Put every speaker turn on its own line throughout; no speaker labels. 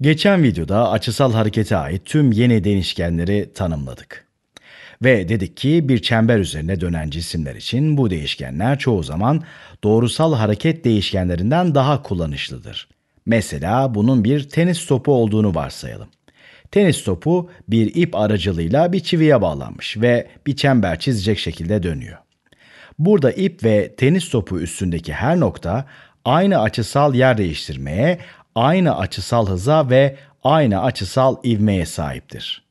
Geçen videoda açısal harekete ait tüm yeni değişkenleri tanımladık. Ve dedik ki bir çember üzerine dönen cisimler için bu değişkenler çoğu zaman doğrusal hareket değişkenlerinden daha kullanışlıdır. Mesela bunun bir tenis topu olduğunu varsayalım. Tenis topu bir ip aracılığıyla bir çiviye bağlanmış ve bir çember çizecek şekilde dönüyor. Burada ip ve tenis topu üstündeki her nokta aynı açısal yer değiştirmeye, aynı açısal hıza ve aynı açısal ivmeye sahiptir.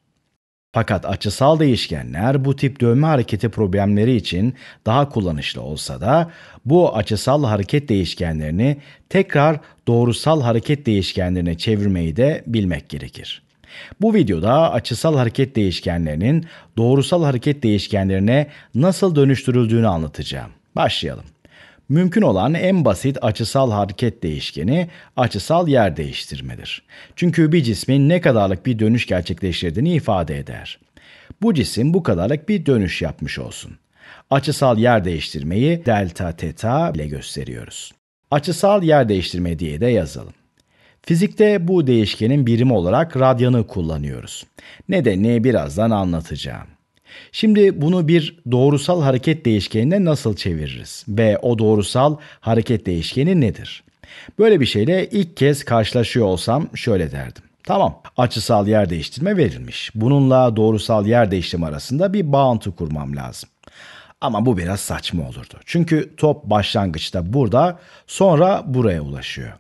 Fakat açısal değişkenler bu tip dönme hareketi problemleri için daha kullanışlı olsa da bu açısal hareket değişkenlerini tekrar doğrusal hareket değişkenlerine çevirmeyi de bilmek gerekir. Bu videoda açısal hareket değişkenlerinin doğrusal hareket değişkenlerine nasıl dönüştürüldüğünü anlatacağım. Başlayalım. Mümkün olan en basit açısal hareket değişkeni açısal yer değiştirmedir. Çünkü bir cismin ne kadarlık bir dönüş gerçekleştirdiğini ifade eder. Bu cisim bu kadarlık bir dönüş yapmış olsun. Açısal yer değiştirmeyi delta teta ile gösteriyoruz. Açısal yer değiştirme diye de yazalım. Fizikte bu değişkenin birimi olarak radyanı kullanıyoruz. Nedenini birazdan anlatacağım. Şimdi bunu bir doğrusal hareket değişkenine nasıl çeviririz? Ve o doğrusal hareket değişkeni nedir? Böyle bir şeyle ilk kez karşılaşıyor olsam şöyle derdim. Tamam, açısal yer değiştirme verilmiş. Bununla doğrusal yer değiştirme arasında bir bağıntı kurmam lazım. Ama bu biraz saçma olurdu. Çünkü top başlangıçta burada, sonra buraya ulaşıyor.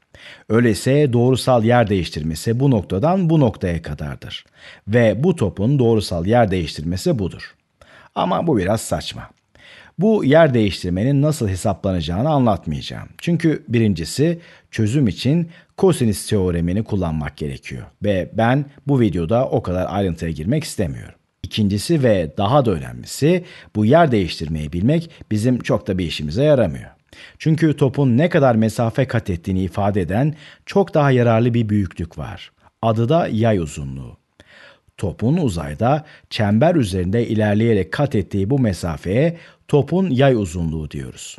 Öyleyse doğrusal yer değiştirmesi bu noktadan bu noktaya kadardır. Ve bu topun doğrusal yer değiştirmesi budur. Ama bu biraz saçma. Bu yer değiştirmenin nasıl hesaplanacağını anlatmayacağım. Çünkü birincisi çözüm için kosinüs teoremini kullanmak gerekiyor ve ben bu videoda o kadar ayrıntıya girmek istemiyorum. İkincisi ve daha da önemlisi bu yer değiştirmeyi bilmek bizim çok da bir işimize yaramıyor. Çünkü topun ne kadar mesafe kat ettiğini ifade eden çok daha yararlı bir büyüklük var. Adı da yay uzunluğu. Topun uzayda çember üzerinde ilerleyerek kat ettiği bu mesafeye topun yay uzunluğu diyoruz.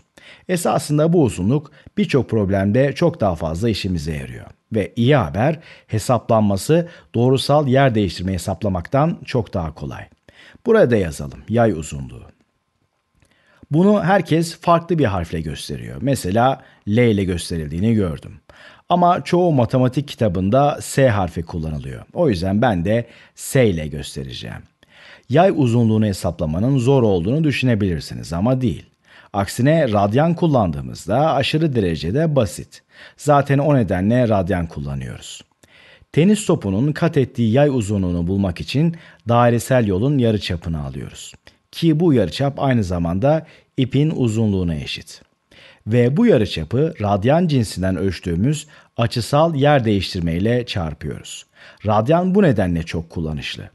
Esasında bu uzunluk birçok problemde çok daha fazla işimize yarıyor. Ve iyi haber hesaplanması doğrusal yer değiştirme hesaplamaktan çok daha kolay. Burada yazalım yay uzunluğu. Bunu herkes farklı bir harfle gösteriyor. Mesela L ile gösterildiğini gördüm. Ama çoğu matematik kitabında S harfi kullanılıyor. O yüzden ben de S ile göstereceğim. Yay uzunluğunu hesaplamanın zor olduğunu düşünebilirsiniz ama değil. Aksine radyan kullandığımızda aşırı derecede basit. Zaten o nedenle radyan kullanıyoruz. Tenis topunun kat ettiği yay uzunluğunu bulmak için dairesel yolun yarı çapını alıyoruz ki bu yarıçap aynı zamanda ipin uzunluğuna eşit. Ve bu yarıçapı radyan cinsinden ölçtüğümüz açısal yer değiştirmeyle çarpıyoruz. Radyan bu nedenle çok kullanışlı.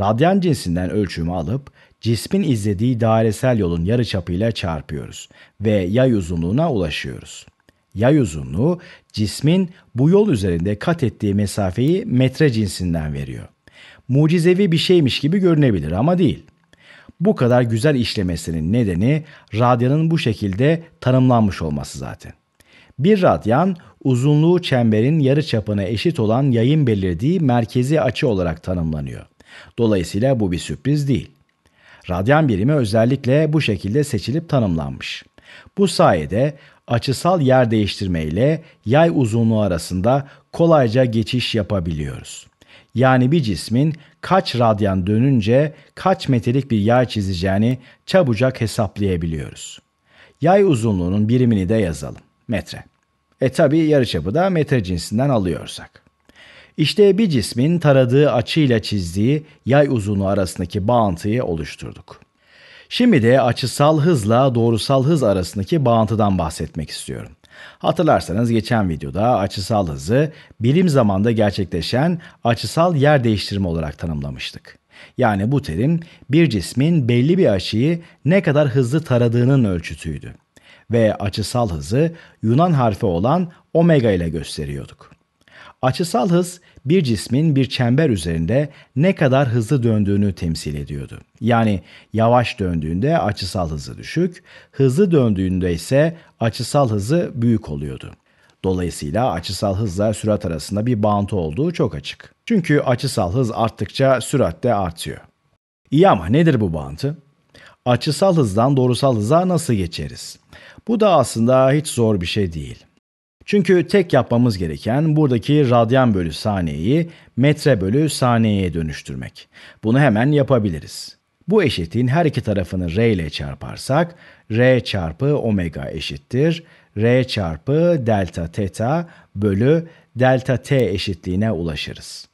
Radyan cinsinden ölçümü alıp cismin izlediği dairesel yolun yarıçapıyla çarpıyoruz ve yay uzunluğuna ulaşıyoruz. Yay uzunluğu cismin bu yol üzerinde kat ettiği mesafeyi metre cinsinden veriyor. Mucizevi bir şeymiş gibi görünebilir ama değil. Bu kadar güzel işlemesinin nedeni radyanın bu şekilde tanımlanmış olması zaten. Bir radyan uzunluğu çemberin yarı çapına eşit olan yayın belirlediği merkezi açı olarak tanımlanıyor. Dolayısıyla bu bir sürpriz değil. Radyan birimi özellikle bu şekilde seçilip tanımlanmış. Bu sayede açısal yer değiştirme ile yay uzunluğu arasında kolayca geçiş yapabiliyoruz yani bir cismin kaç radyan dönünce kaç metrelik bir yay çizeceğini çabucak hesaplayabiliyoruz. Yay uzunluğunun birimini de yazalım. Metre. E tabi yarıçapı da metre cinsinden alıyorsak. İşte bir cismin taradığı açıyla çizdiği yay uzunluğu arasındaki bağıntıyı oluşturduk. Şimdi de açısal hızla doğrusal hız arasındaki bağıntıdan bahsetmek istiyorum. Hatırlarsanız geçen videoda açısal hızı birim zamanda gerçekleşen açısal yer değiştirme olarak tanımlamıştık. Yani bu terim bir cismin belli bir açıyı ne kadar hızlı taradığının ölçütüydü ve açısal hızı Yunan harfi olan omega ile gösteriyorduk. Açısal hız bir cismin bir çember üzerinde ne kadar hızlı döndüğünü temsil ediyordu. Yani yavaş döndüğünde açısal hızı düşük, hızlı döndüğünde ise açısal hızı büyük oluyordu. Dolayısıyla açısal hızla sürat arasında bir bağıntı olduğu çok açık. Çünkü açısal hız arttıkça sürat de artıyor. İyi ama nedir bu bağıntı? Açısal hızdan doğrusal hıza nasıl geçeriz? Bu da aslında hiç zor bir şey değil. Çünkü tek yapmamız gereken buradaki radyan bölü saniyeyi metre bölü saniyeye dönüştürmek. Bunu hemen yapabiliriz. Bu eşitliğin her iki tarafını r ile çarparsak r çarpı omega eşittir r çarpı delta teta bölü delta t eşitliğine ulaşırız.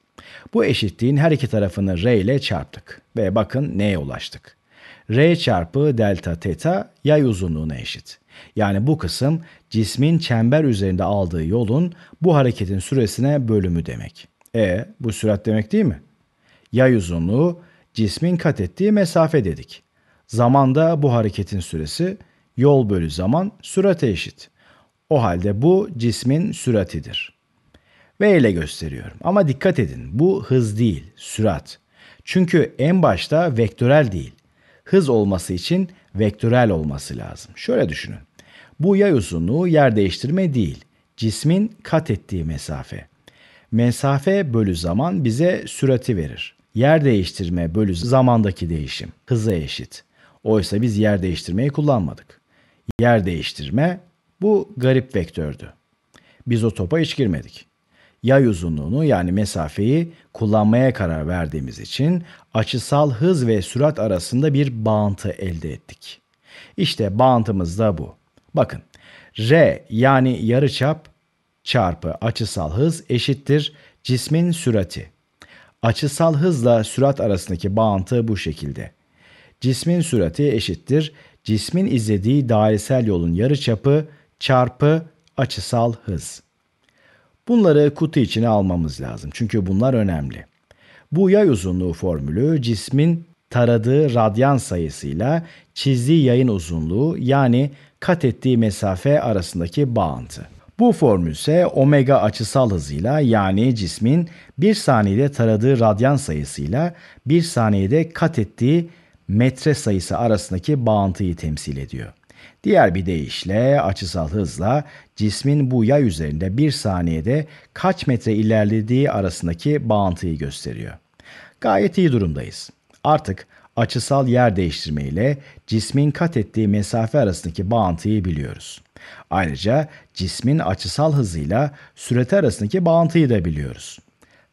Bu eşitliğin her iki tarafını r ile çarptık ve bakın neye ulaştık. R çarpı delta teta yay uzunluğuna eşit. Yani bu kısım cismin çember üzerinde aldığı yolun bu hareketin süresine bölümü demek. E bu sürat demek değil mi? Yay uzunluğu cismin kat ettiği mesafe dedik. Zaman da bu hareketin süresi yol bölü zaman sürate eşit. O halde bu cismin süratidir. V ile gösteriyorum. Ama dikkat edin bu hız değil, sürat. Çünkü en başta vektörel değil hız olması için vektörel olması lazım. Şöyle düşünün. Bu yay uzunluğu yer değiştirme değil, cismin kat ettiği mesafe. Mesafe bölü zaman bize sürati verir. Yer değiştirme bölü zamandaki değişim hıza eşit. Oysa biz yer değiştirmeyi kullanmadık. Yer değiştirme bu garip vektördü. Biz o topa hiç girmedik yay uzunluğunu yani mesafeyi kullanmaya karar verdiğimiz için açısal hız ve sürat arasında bir bağıntı elde ettik. İşte bağıntımız da bu. Bakın R yani yarıçap çarpı açısal hız eşittir cismin sürati. Açısal hızla sürat arasındaki bağıntı bu şekilde. Cismin sürati eşittir cismin izlediği dairesel yolun yarıçapı çarpı açısal hız. Bunları kutu içine almamız lazım çünkü bunlar önemli. Bu yay uzunluğu formülü cismin taradığı radyan sayısıyla çizdiği yayın uzunluğu yani kat ettiği mesafe arasındaki bağıntı. Bu formül ise omega açısal hızıyla yani cismin bir saniyede taradığı radyan sayısıyla bir saniyede kat ettiği metre sayısı arasındaki bağıntıyı temsil ediyor. Diğer bir deyişle açısal hızla cismin bu yay üzerinde bir saniyede kaç metre ilerlediği arasındaki bağıntıyı gösteriyor. Gayet iyi durumdayız. Artık açısal yer değiştirme ile cismin kat ettiği mesafe arasındaki bağıntıyı biliyoruz. Ayrıca cismin açısal hızıyla süreti arasındaki bağıntıyı da biliyoruz.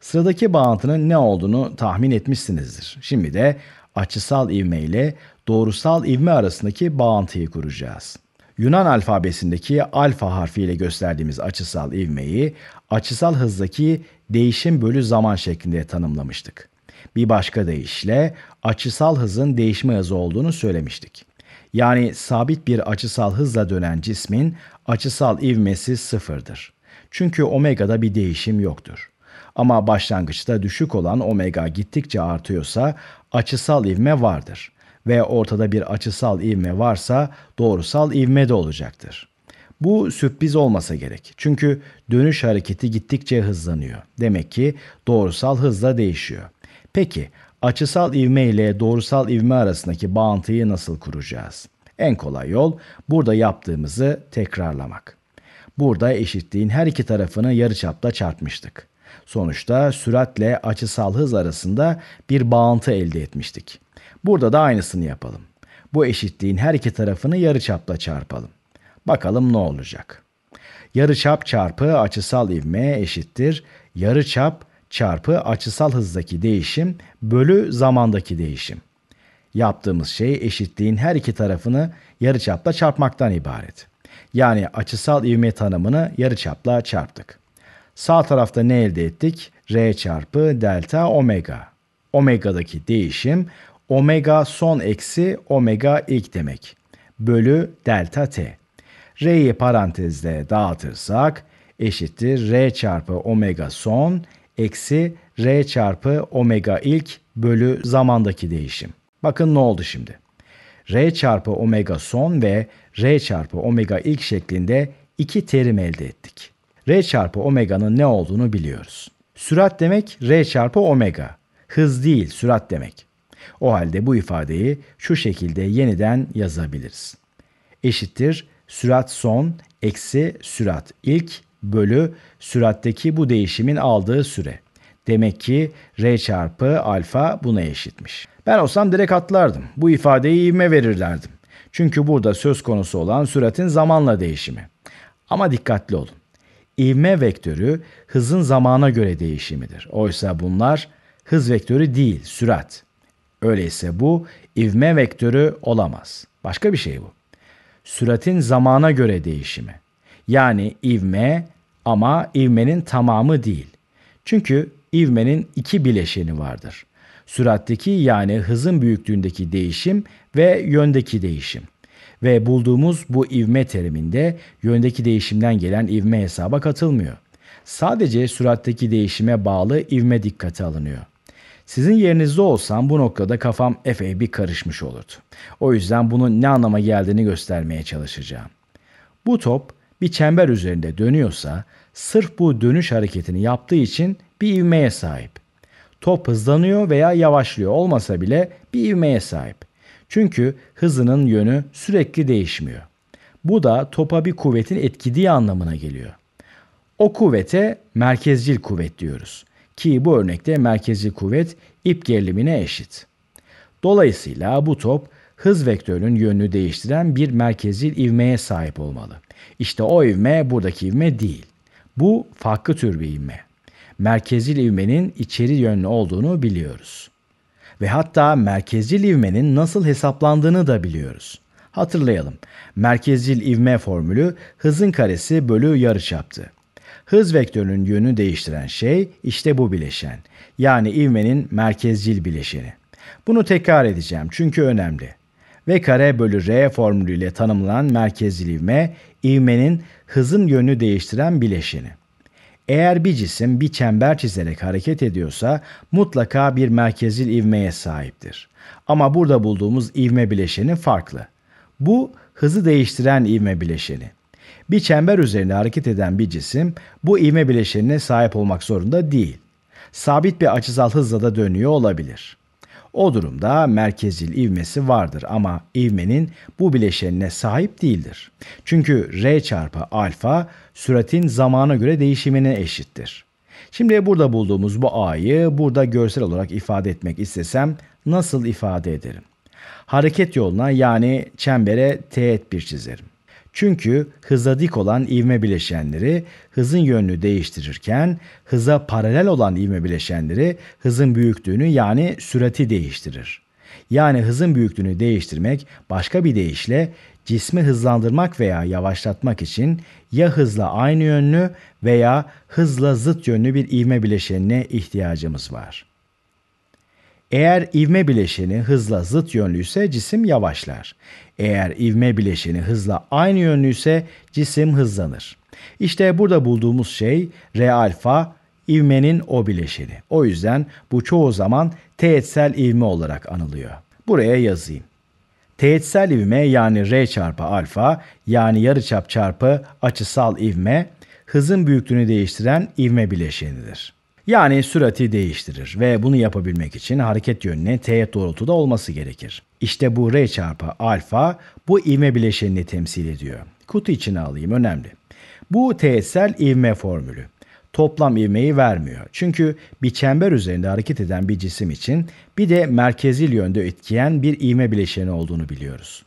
Sıradaki bağıntının ne olduğunu tahmin etmişsinizdir. Şimdi de açısal ivme ile doğrusal ivme arasındaki bağıntıyı kuracağız. Yunan alfabesindeki alfa harfiyle gösterdiğimiz açısal ivmeyi açısal hızdaki değişim bölü zaman şeklinde tanımlamıştık. Bir başka deyişle açısal hızın değişme hızı olduğunu söylemiştik. Yani sabit bir açısal hızla dönen cismin açısal ivmesi sıfırdır. Çünkü omega'da bir değişim yoktur. Ama başlangıçta düşük olan omega gittikçe artıyorsa açısal ivme vardır ve ortada bir açısal ivme varsa doğrusal ivme de olacaktır. Bu sürpriz olmasa gerek. Çünkü dönüş hareketi gittikçe hızlanıyor. Demek ki doğrusal hızla değişiyor. Peki açısal ivme ile doğrusal ivme arasındaki bağıntıyı nasıl kuracağız? En kolay yol burada yaptığımızı tekrarlamak. Burada eşitliğin her iki tarafını yarıçapta çarpmıştık. Sonuçta süratle açısal hız arasında bir bağıntı elde etmiştik. Burada da aynısını yapalım. Bu eşitliğin her iki tarafını yarıçapla çarpalım. Bakalım ne olacak. Yarıçap çarpı açısal ivme eşittir yarıçap çarpı açısal hızdaki değişim bölü zamandaki değişim. Yaptığımız şey eşitliğin her iki tarafını yarıçapla çarpmaktan ibaret. Yani açısal ivme tanımını yarıçapla çarptık. Sağ tarafta ne elde ettik? R çarpı delta omega. Omega'daki değişim omega son eksi omega ilk demek. Bölü delta t. R'yi parantezde dağıtırsak eşittir R çarpı omega son eksi R çarpı omega ilk bölü zamandaki değişim. Bakın ne oldu şimdi. R çarpı omega son ve R çarpı omega ilk şeklinde iki terim elde ettik. R çarpı omega'nın ne olduğunu biliyoruz. Sürat demek R çarpı omega. Hız değil sürat demek. O halde bu ifadeyi şu şekilde yeniden yazabiliriz. Eşittir sürat son eksi sürat ilk bölü süratteki bu değişimin aldığı süre. Demek ki R çarpı alfa buna eşitmiş. Ben olsam direkt atlardım. Bu ifadeyi ivme verirlerdim. Çünkü burada söz konusu olan süratin zamanla değişimi. Ama dikkatli olun. İvme vektörü hızın zamana göre değişimidir. Oysa bunlar hız vektörü değil, sürat. Öyleyse bu ivme vektörü olamaz. Başka bir şey bu. Süratin zamana göre değişimi. Yani ivme ama ivmenin tamamı değil. Çünkü ivmenin iki bileşeni vardır. Süratteki yani hızın büyüklüğündeki değişim ve yöndeki değişim. Ve bulduğumuz bu ivme teriminde yöndeki değişimden gelen ivme hesaba katılmıyor. Sadece süratteki değişime bağlı ivme dikkate alınıyor. Sizin yerinizde olsam bu noktada kafam epey bir karışmış olurdu. O yüzden bunun ne anlama geldiğini göstermeye çalışacağım. Bu top bir çember üzerinde dönüyorsa sırf bu dönüş hareketini yaptığı için bir ivmeye sahip. Top hızlanıyor veya yavaşlıyor olmasa bile bir ivmeye sahip. Çünkü hızının yönü sürekli değişmiyor. Bu da topa bir kuvvetin etkidiği anlamına geliyor. O kuvvete merkezcil kuvvet diyoruz. Ki bu örnekte merkezi kuvvet ip gerilimine eşit. Dolayısıyla bu top hız vektörünün yönünü değiştiren bir merkezi ivmeye sahip olmalı. İşte o ivme buradaki ivme değil. Bu farklı tür bir ivme. Merkezil ivmenin içeri yönlü olduğunu biliyoruz. Ve hatta merkezil ivmenin nasıl hesaplandığını da biliyoruz. Hatırlayalım. Merkezil ivme formülü hızın karesi bölü yarıçaptı. Hız vektörünün yönünü değiştiren şey işte bu bileşen. Yani ivmenin merkezcil bileşeni. Bunu tekrar edeceğim çünkü önemli. V kare bölü R formülüyle tanımlanan merkezcil ivme, ivmenin hızın yönünü değiştiren bileşeni. Eğer bir cisim bir çember çizerek hareket ediyorsa mutlaka bir merkezil ivmeye sahiptir. Ama burada bulduğumuz ivme bileşeni farklı. Bu hızı değiştiren ivme bileşeni. Bir çember üzerinde hareket eden bir cisim bu ivme bileşenine sahip olmak zorunda değil. Sabit bir açısal hızla da dönüyor olabilir. O durumda merkezil ivmesi vardır ama ivmenin bu bileşenine sahip değildir. Çünkü r çarpı alfa süratin zamana göre değişimine eşittir. Şimdi burada bulduğumuz bu a'yı burada görsel olarak ifade etmek istesem nasıl ifade ederim? Hareket yoluna yani çembere teğet bir çizerim. Çünkü hıza dik olan ivme bileşenleri hızın yönünü değiştirirken hıza paralel olan ivme bileşenleri hızın büyüklüğünü yani sürati değiştirir. Yani hızın büyüklüğünü değiştirmek başka bir deyişle cismi hızlandırmak veya yavaşlatmak için ya hızla aynı yönlü veya hızla zıt yönlü bir ivme bileşenine ihtiyacımız var. Eğer ivme bileşeni hızla zıt yönlüyse cisim yavaşlar. Eğer ivme bileşeni hızla aynı yönlüyse cisim hızlanır. İşte burada bulduğumuz şey R alfa ivmenin o bileşeni. O yüzden bu çoğu zaman teğetsel ivme olarak anılıyor. Buraya yazayım. Teğetsel ivme yani R çarpı alfa yani yarıçap çarpı açısal ivme hızın büyüklüğünü değiştiren ivme bileşenidir. Yani sürati değiştirir ve bunu yapabilmek için hareket yönüne teğet doğrultuda olması gerekir. İşte bu R çarpı alfa bu ivme bileşenini temsil ediyor. Kutu içine alayım önemli. Bu teğetsel ivme formülü. Toplam ivmeyi vermiyor. Çünkü bir çember üzerinde hareket eden bir cisim için bir de merkezil yönde etkiyen bir ivme bileşeni olduğunu biliyoruz.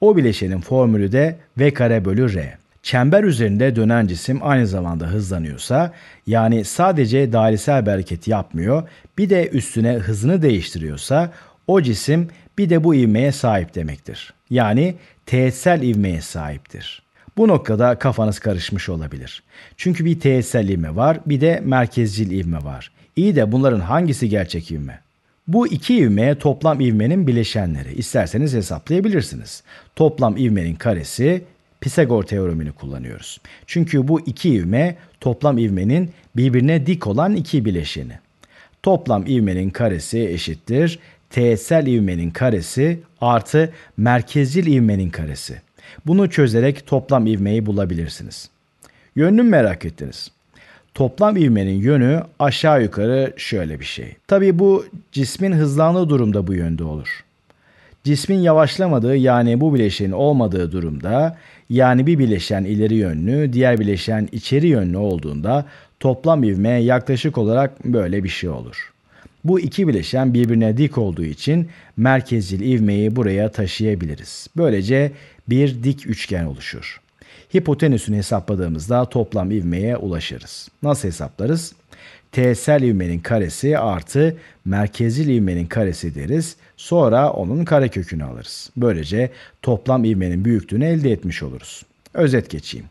O bileşenin formülü de V kare bölü R çember üzerinde dönen cisim aynı zamanda hızlanıyorsa yani sadece dairesel bir hareket yapmıyor bir de üstüne hızını değiştiriyorsa o cisim bir de bu ivmeye sahip demektir. Yani teğetsel ivmeye sahiptir. Bu noktada kafanız karışmış olabilir. Çünkü bir teğetsel ivme var bir de merkezcil ivme var. İyi de bunların hangisi gerçek ivme? Bu iki ivme toplam ivmenin bileşenleri. İsterseniz hesaplayabilirsiniz. Toplam ivmenin karesi Pisagor teoremini kullanıyoruz. Çünkü bu iki ivme toplam ivmenin birbirine dik olan iki bileşeni. Toplam ivmenin karesi eşittir teğetsel ivmenin karesi artı merkezil ivmenin karesi. Bunu çözerek toplam ivmeyi bulabilirsiniz. Yönünü merak ettiniz. Toplam ivmenin yönü aşağı yukarı şöyle bir şey. Tabi bu cismin hızlandığı durumda bu yönde olur. Cismin yavaşlamadığı yani bu bileşenin olmadığı durumda yani bir bileşen ileri yönlü, diğer bileşen içeri yönlü olduğunda toplam ivme yaklaşık olarak böyle bir şey olur. Bu iki bileşen birbirine dik olduğu için merkezil ivmeyi buraya taşıyabiliriz. Böylece bir dik üçgen oluşur. Hipotenüsünü hesapladığımızda toplam ivmeye ulaşırız. Nasıl hesaplarız? T'sel ivmenin karesi artı merkezi ivmenin karesi deriz. Sonra onun karekökünü alırız. Böylece toplam ivmenin büyüklüğünü elde etmiş oluruz. Özet geçeyim.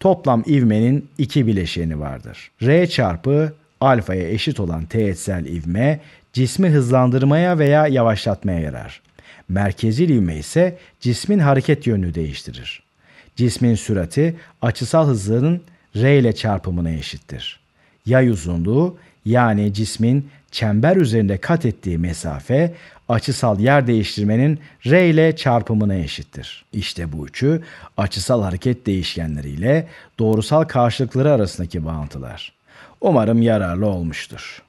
Toplam ivmenin iki bileşeni vardır. R çarpı alfaya eşit olan teğetsel ivme cismi hızlandırmaya veya yavaşlatmaya yarar. Merkezi ivme ise cismin hareket yönünü değiştirir. Cismin sürati açısal hızının r ile çarpımına eşittir yay uzunluğu yani cismin çember üzerinde kat ettiği mesafe açısal yer değiştirmenin r ile çarpımına eşittir. İşte bu üçü açısal hareket değişkenleriyle doğrusal karşılıkları arasındaki bağıntılar. Umarım yararlı olmuştur.